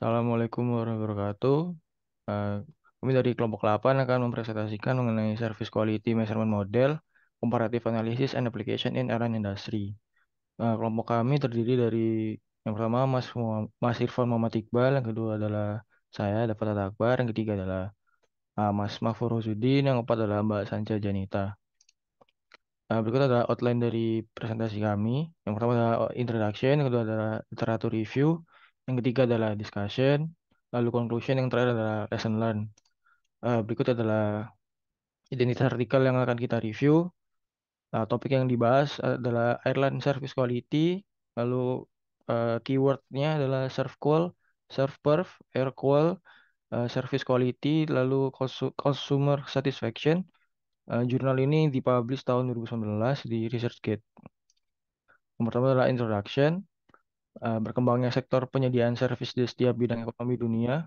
Assalamualaikum warahmatullahi wabarakatuh. Eh, kami dari kelompok 8 akan mempresentasikan mengenai service quality measurement model, comparative analysis and application in airline industry. Eh, kelompok kami terdiri dari yang pertama Mas Mas Irfan Muhammad Iqbal, yang kedua adalah saya Dapat Akbar, yang ketiga adalah eh, Mas Mahfur Husudin, yang keempat adalah Mbak Sanca Janita. berikut adalah outline dari presentasi kami. Yang pertama adalah introduction, yang kedua adalah literatur review, yang ketiga adalah discussion, lalu conclusion, yang terakhir adalah lesson learned. Uh, berikut adalah identitas artikel yang akan kita review. Nah, topik yang dibahas adalah airline service quality, lalu uh, keywordnya adalah serve call, serve perf, air call, uh, eh, service quality, lalu consumer satisfaction. Uh, jurnal ini dipublish tahun 2019 di ResearchGate. Yang pertama adalah introduction, Eh, berkembangnya sektor penyediaan servis di setiap bidang ekonomi dunia.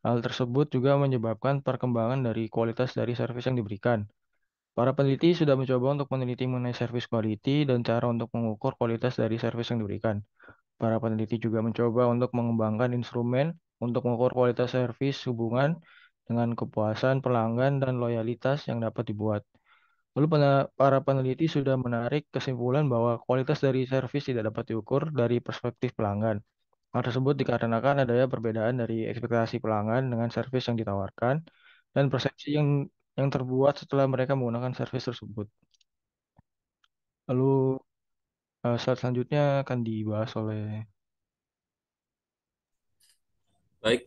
Hal tersebut juga menyebabkan perkembangan dari kualitas dari servis yang diberikan. Para peneliti sudah mencoba untuk meneliti mengenai service quality dan cara untuk mengukur kualitas dari servis yang diberikan. Para peneliti juga mencoba untuk mengembangkan instrumen untuk mengukur kualitas servis hubungan dengan kepuasan pelanggan dan loyalitas yang dapat dibuat. Lalu para peneliti sudah menarik kesimpulan bahwa kualitas dari servis tidak dapat diukur dari perspektif pelanggan. Hal tersebut dikarenakan adanya perbedaan dari ekspektasi pelanggan dengan servis yang ditawarkan dan persepsi yang yang terbuat setelah mereka menggunakan servis tersebut. Lalu eh, saat selanjutnya akan dibahas oleh Baik,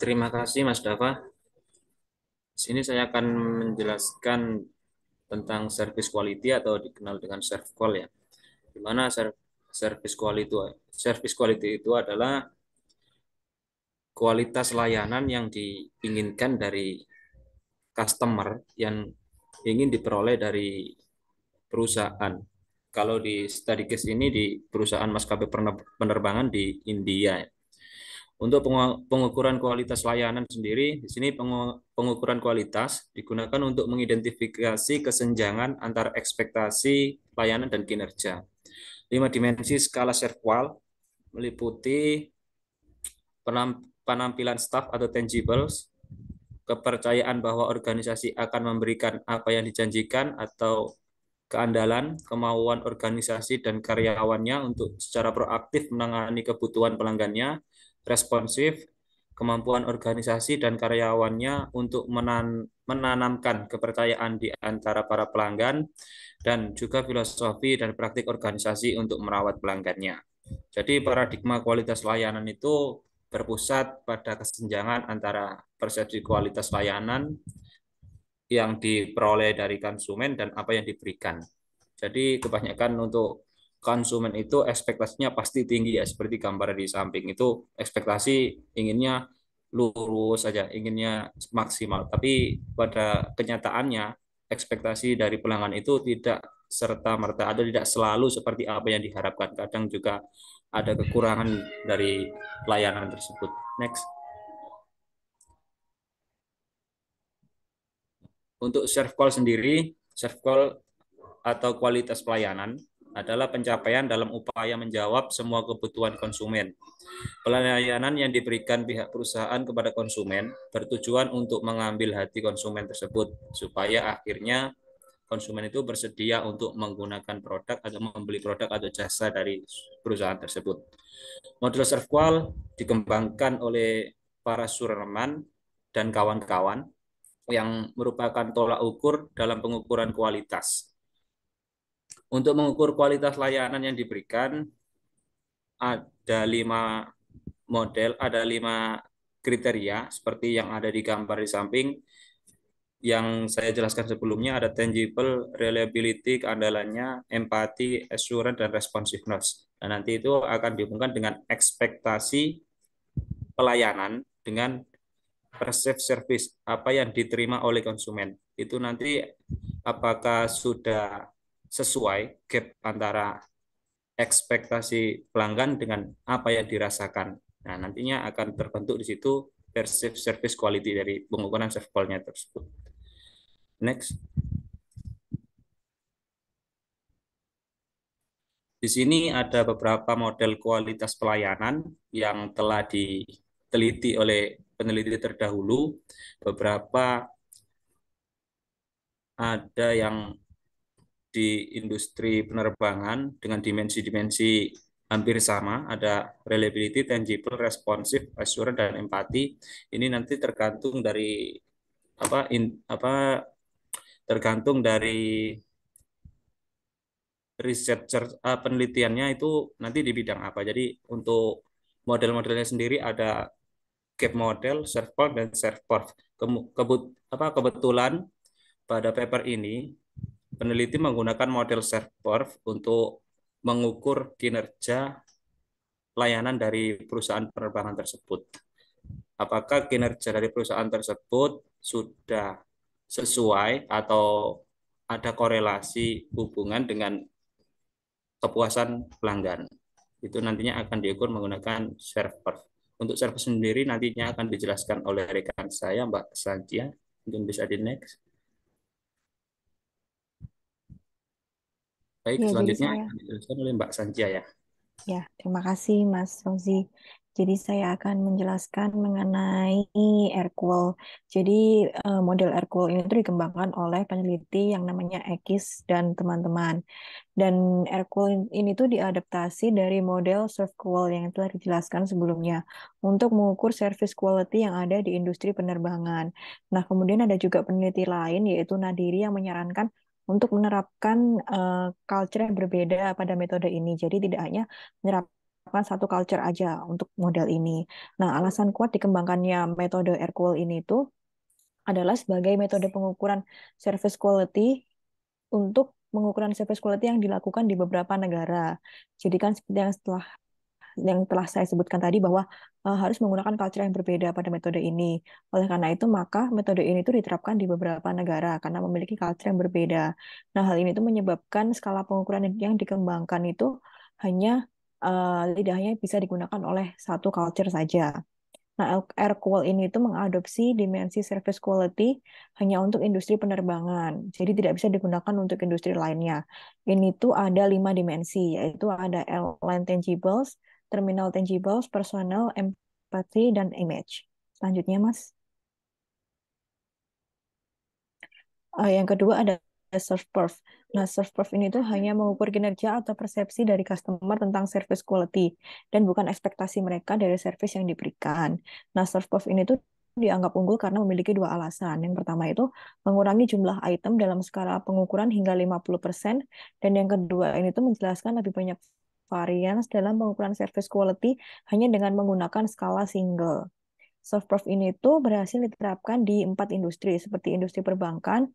terima kasih Mas Dava. Di sini saya akan menjelaskan tentang service quality atau dikenal dengan serve call ya. Di mana service quality service quality itu adalah kualitas layanan yang diinginkan dari customer yang ingin diperoleh dari perusahaan. Kalau di study case ini di perusahaan maskapai penerbangan di India. Ya untuk pengukuran kualitas layanan sendiri, di sini pengukuran kualitas digunakan untuk mengidentifikasi kesenjangan antara ekspektasi layanan dan kinerja. Lima dimensi skala serval meliputi penampilan staff atau tangibles, kepercayaan bahwa organisasi akan memberikan apa yang dijanjikan atau keandalan, kemauan organisasi dan karyawannya untuk secara proaktif menangani kebutuhan pelanggannya, responsif, kemampuan organisasi dan karyawannya untuk menan menanamkan kepercayaan di antara para pelanggan, dan juga filosofi dan praktik organisasi untuk merawat pelanggannya. Jadi paradigma kualitas layanan itu berpusat pada kesenjangan antara persepsi kualitas layanan yang diperoleh dari konsumen dan apa yang diberikan. Jadi kebanyakan untuk konsumen itu ekspektasinya pasti tinggi ya seperti gambar di samping itu ekspektasi inginnya lurus saja inginnya maksimal tapi pada kenyataannya ekspektasi dari pelanggan itu tidak serta merta ada tidak selalu seperti apa yang diharapkan kadang juga ada kekurangan dari layanan tersebut next untuk serve call sendiri serve call atau kualitas pelayanan adalah pencapaian dalam upaya menjawab semua kebutuhan konsumen. Pelayanan yang diberikan pihak perusahaan kepada konsumen bertujuan untuk mengambil hati konsumen tersebut supaya akhirnya konsumen itu bersedia untuk menggunakan produk atau membeli produk atau jasa dari perusahaan tersebut. Model Servqual dikembangkan oleh para surman dan kawan-kawan yang merupakan tolak ukur dalam pengukuran kualitas untuk mengukur kualitas layanan yang diberikan, ada lima model, ada lima kriteria seperti yang ada di gambar di samping yang saya jelaskan sebelumnya ada tangible, reliability, keandalannya, empati, assurance, dan responsiveness. Dan nanti itu akan dihubungkan dengan ekspektasi pelayanan dengan perceived service, apa yang diterima oleh konsumen. Itu nanti apakah sudah sesuai gap antara ekspektasi pelanggan dengan apa yang dirasakan. Nah, nantinya akan terbentuk di situ perceived service quality dari pengukuran service call tersebut. Next. Di sini ada beberapa model kualitas pelayanan yang telah diteliti oleh peneliti terdahulu. Beberapa ada yang di industri penerbangan dengan dimensi-dimensi hampir sama, ada reliability, tangible, responsive, assurance dan empati. Ini nanti tergantung dari apa in, apa tergantung dari researcher uh, penelitiannya itu nanti di bidang apa. Jadi untuk model-modelnya sendiri ada gap model, serve dan serve Kebut, apa kebetulan pada paper ini peneliti menggunakan model self curve untuk mengukur kinerja layanan dari perusahaan penerbangan tersebut. Apakah kinerja dari perusahaan tersebut sudah sesuai atau ada korelasi hubungan dengan kepuasan pelanggan. Itu nantinya akan diukur menggunakan server. Untuk server sendiri nantinya akan dijelaskan oleh rekan saya Mbak Sanjia. Mungkin bisa di next. Baik, ya, selanjutnya oleh Mbak Sanjia ya. Ya, terima kasih Mas Rozi. Jadi saya akan menjelaskan mengenai Airqual. Jadi eh, model Airqual ini itu dikembangkan oleh peneliti yang namanya Ekis dan teman-teman. Dan Airqual ini tuh diadaptasi dari model SurfQual yang telah dijelaskan sebelumnya untuk mengukur service quality yang ada di industri penerbangan. Nah, kemudian ada juga peneliti lain yaitu Nadiri yang menyarankan untuk menerapkan uh, culture yang berbeda pada metode ini. Jadi tidak hanya menerapkan satu culture aja untuk model ini. Nah, alasan kuat dikembangkannya metode air Airqual ini itu adalah sebagai metode pengukuran service quality untuk pengukuran service quality yang dilakukan di beberapa negara. Jadi kan seperti yang setelah yang telah saya sebutkan tadi bahwa uh, harus menggunakan culture yang berbeda pada metode ini. Oleh karena itu, maka metode ini itu diterapkan di beberapa negara karena memiliki culture yang berbeda. Nah, hal ini itu menyebabkan skala pengukuran yang dikembangkan itu hanya uh, eh, hanya bisa digunakan oleh satu culture saja. Nah, air cool ini itu mengadopsi dimensi service quality hanya untuk industri penerbangan, jadi tidak bisa digunakan untuk industri lainnya. Ini tuh ada lima dimensi, yaitu ada airline tangibles, terminal tangibles, personal, empathy, dan image. Selanjutnya, Mas. Uh, yang kedua ada serve perf. Nah, serve perf ini tuh hanya mengukur kinerja atau persepsi dari customer tentang service quality dan bukan ekspektasi mereka dari service yang diberikan. Nah, serve perf ini tuh dianggap unggul karena memiliki dua alasan. Yang pertama itu mengurangi jumlah item dalam skala pengukuran hingga 50%, dan yang kedua ini tuh menjelaskan lebih banyak variance dalam pengukuran service quality hanya dengan menggunakan skala single. Softproof ini itu berhasil diterapkan di empat industri, seperti industri perbankan,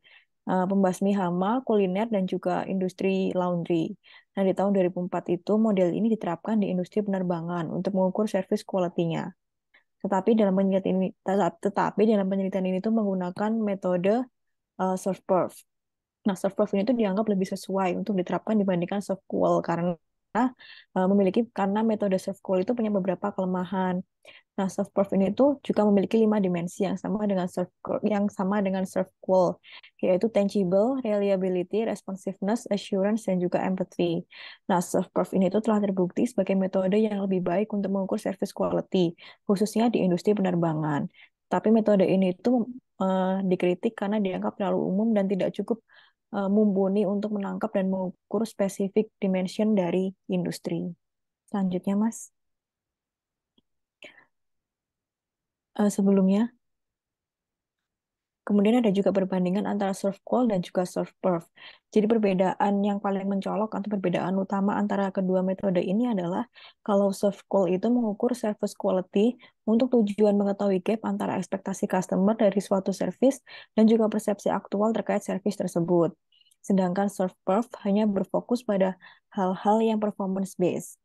eh, pembasmi hama, kuliner, dan juga industri laundry. Nah, di tahun 2004 itu model ini diterapkan di industri penerbangan untuk mengukur service quality-nya. Tetapi dalam penelitian ini, tetapi dalam penelitian ini itu menggunakan metode uh, eh, soft proof. Nah, soft proof ini itu dianggap lebih sesuai untuk diterapkan dibandingkan soft qual karena Nah, memiliki karena metode self call itu punya beberapa kelemahan. Nah, self proof ini tuh juga memiliki lima dimensi yang sama dengan self yang sama dengan self call, yaitu tangible, reliability, responsiveness, assurance, dan juga empathy. Nah, self proof ini tuh telah terbukti sebagai metode yang lebih baik untuk mengukur service quality, khususnya di industri penerbangan. Tapi metode ini itu uh, eh, dikritik karena dianggap terlalu umum dan tidak cukup uh, mumpuni untuk menangkap dan mengukur spesifik dimension dari industri. Selanjutnya, Mas. Eh, sebelumnya, Kemudian ada juga perbandingan antara serve call dan juga serve perf. Jadi perbedaan yang paling mencolok atau perbedaan utama antara kedua metode ini adalah kalau serve call itu mengukur service quality untuk tujuan mengetahui gap antara ekspektasi customer dari suatu service dan juga persepsi aktual terkait service tersebut. Sedangkan serve perf hanya berfokus pada hal-hal yang performance based.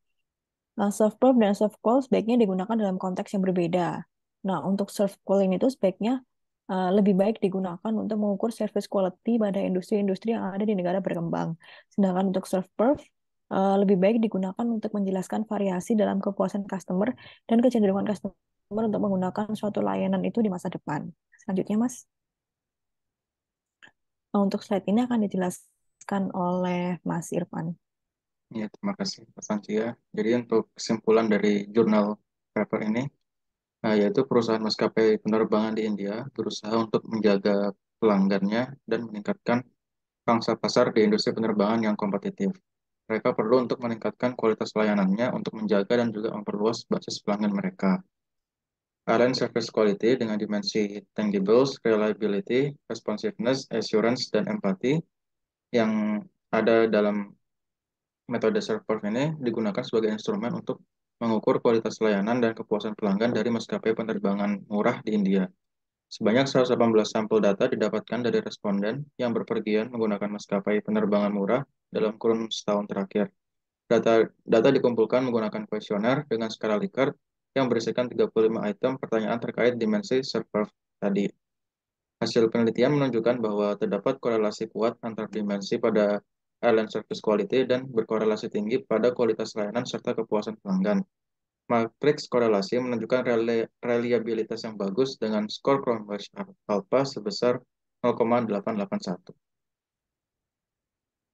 Nah, serve perf dan serve call sebaiknya digunakan dalam konteks yang berbeda. Nah, untuk serve ini itu sebaiknya Eh, lebih baik digunakan untuk mengukur service quality pada industri-industri yang ada di negara berkembang. Sedangkan untuk serve perf eh, lebih baik digunakan untuk menjelaskan variasi dalam kepuasan customer dan kecenderungan customer untuk menggunakan suatu layanan itu di masa depan. Selanjutnya, Mas. Nah, untuk slide ini akan dijelaskan oleh Mas Irfan. Ya, terima kasih Pak Anci ya. Jadi untuk kesimpulan dari jurnal paper ini, Nah, yaitu perusahaan maskapai penerbangan di India berusaha untuk menjaga pelanggannya dan meningkatkan pangsa pasar di industri penerbangan yang kompetitif. Mereka perlu untuk meningkatkan kualitas layanannya untuk menjaga dan juga memperluas basis pelanggan mereka. Airline service quality dengan dimensi tangibles, reliability, responsiveness, assurance, dan empathy yang ada dalam metode serve ini digunakan sebagai instrumen untuk mengukur kualitas layanan dan kepuasan pelanggan dari maskapai penerbangan murah di India. Sebanyak 118 sampel data didapatkan dari responden yang berpergian menggunakan maskapai penerbangan murah dalam kurun setahun terakhir. Data, data dikumpulkan menggunakan kuesioner dengan skala Likert yang berisikan 35 item pertanyaan terkait dimensi server tadi. Hasil penelitian menunjukkan bahwa terdapat korelasi kuat antar dimensi pada Eh, airline service quality dan berkorelasi tinggi pada kualitas layanan serta kepuasan pelanggan. Matrix korelasi menunjukkan reliabilitas yang bagus dengan skor Cronberg alpha sebesar 0,881.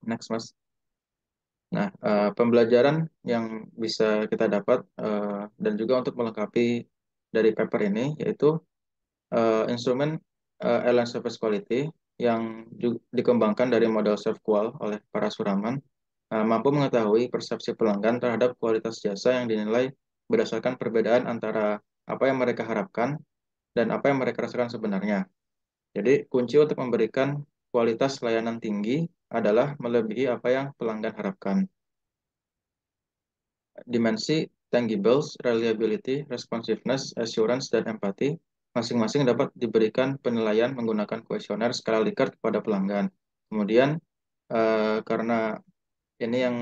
Next, Mas. Nah, uh, pembelajaran yang bisa kita dapat uh, dan juga untuk melengkapi dari paper ini yaitu uh, instrumen uh, airline service quality yang dikembangkan dari model ServQual oleh para suraman uh, mampu mengetahui persepsi pelanggan terhadap kualitas jasa yang dinilai berdasarkan perbedaan antara apa yang mereka harapkan dan apa yang mereka rasakan sebenarnya. Jadi, kunci untuk memberikan kualitas layanan tinggi adalah melebihi apa yang pelanggan harapkan. Dimensi tangibles, reliability, responsiveness, assurance, dan empathy masing-masing dapat diberikan penilaian menggunakan kuesioner skala Likert kepada pelanggan. Kemudian eh, karena ini yang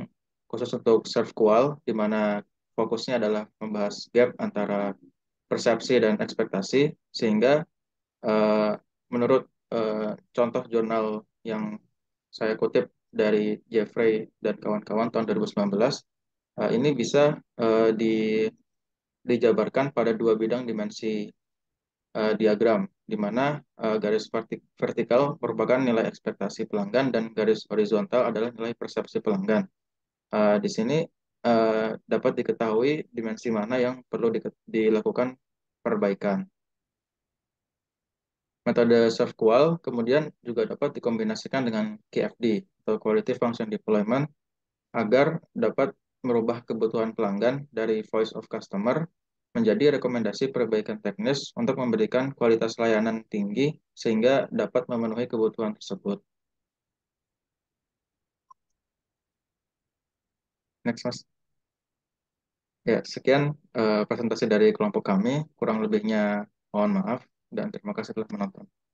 khusus untuk serve qual, di mana fokusnya adalah membahas gap antara persepsi dan ekspektasi, sehingga eh, menurut eh, contoh jurnal yang saya kutip dari Jeffrey dan kawan-kawan tahun 2019, eh, ini bisa eh, di dijabarkan pada dua bidang dimensi uh, diagram, di mana uh, garis vertikal merupakan nilai ekspektasi pelanggan dan garis horizontal adalah nilai persepsi pelanggan. Uh, di sini uh, dapat diketahui dimensi mana yang perlu di, dilakukan perbaikan. Metode SurfQual kemudian juga dapat dikombinasikan dengan KFD atau Quality Function Deployment agar dapat merubah kebutuhan pelanggan dari voice of customer menjadi rekomendasi perbaikan teknis untuk memberikan kualitas layanan tinggi sehingga dapat memenuhi kebutuhan tersebut. Next, Mas. Ya, sekian uh, presentasi dari kelompok kami. Kurang lebihnya mohon maaf dan terima kasih telah menonton.